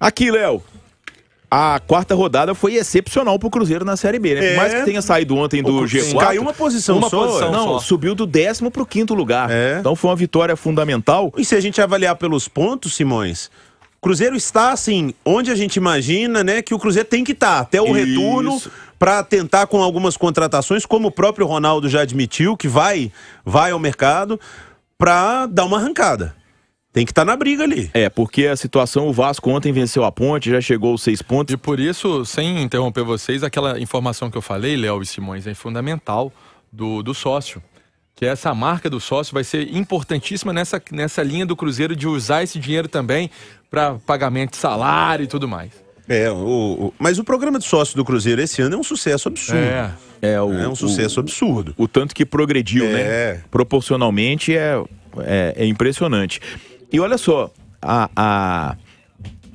Aqui, Léo. A quarta rodada foi excepcional pro Cruzeiro na Série B, né? Por é. mais que tenha saído ontem do G4. Caiu uma posição uma só. Posição não, só. subiu do décimo pro quinto lugar. É. Então foi uma vitória fundamental. E se a gente avaliar pelos pontos, Simões, Cruzeiro está assim, onde a gente imagina, né, que o Cruzeiro tem que estar tá, até o Isso. retorno para tentar com algumas contratações, como o próprio Ronaldo já admitiu que vai vai ao mercado para dar uma arrancada. Tem que estar tá na briga ali. É, porque a situação, o Vasco ontem venceu a ponte, já chegou aos seis pontos. E por isso, sem interromper vocês, aquela informação que eu falei, Léo e Simões, é fundamental do, do sócio. Que essa marca do sócio vai ser importantíssima nessa, nessa linha do Cruzeiro de usar esse dinheiro também para pagamento de salário e tudo mais. É, o, o, mas o programa de sócio do Cruzeiro esse ano é um sucesso absurdo. É, é, o, é um sucesso absurdo. O tanto que progrediu, né? é. né? Proporcionalmente é, é, é impressionante. E olha só, a, a,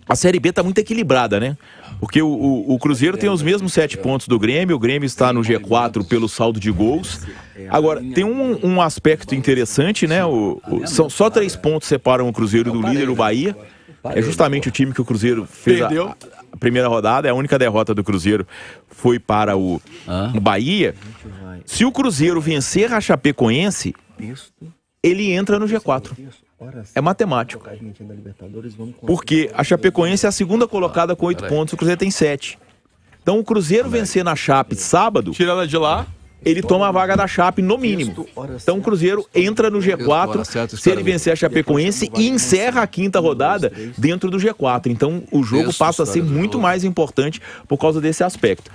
a Série B está muito equilibrada, né? Porque o, o, o, Cruzeiro tem os mesmos sete pontos do Grêmio, o Grêmio está no G4 pelo saldo de gols. Agora, tem um, um aspecto interessante, né? O, são só três pontos separam o Cruzeiro do líder, o Bahia. É justamente o time que o Cruzeiro fez a, a primeira rodada, é a única derrota do Cruzeiro foi para o Bahia. Se o Cruzeiro vencer a Chapecoense, ele entra no G4 é matemático. Porque a Chapecoense é a segunda colocada com oito pontos, o Cruzeiro tem sete. Então o Cruzeiro vencer na Chape sábado. Tira ela de lá ele toma a vaga da Chape no mínimo. Então o Cruzeiro entra no G4 se ele vencer a Chapecoense e encerra a quinta rodada dentro do G4. Então o jogo passa a ser muito mais importante por causa desse aspecto.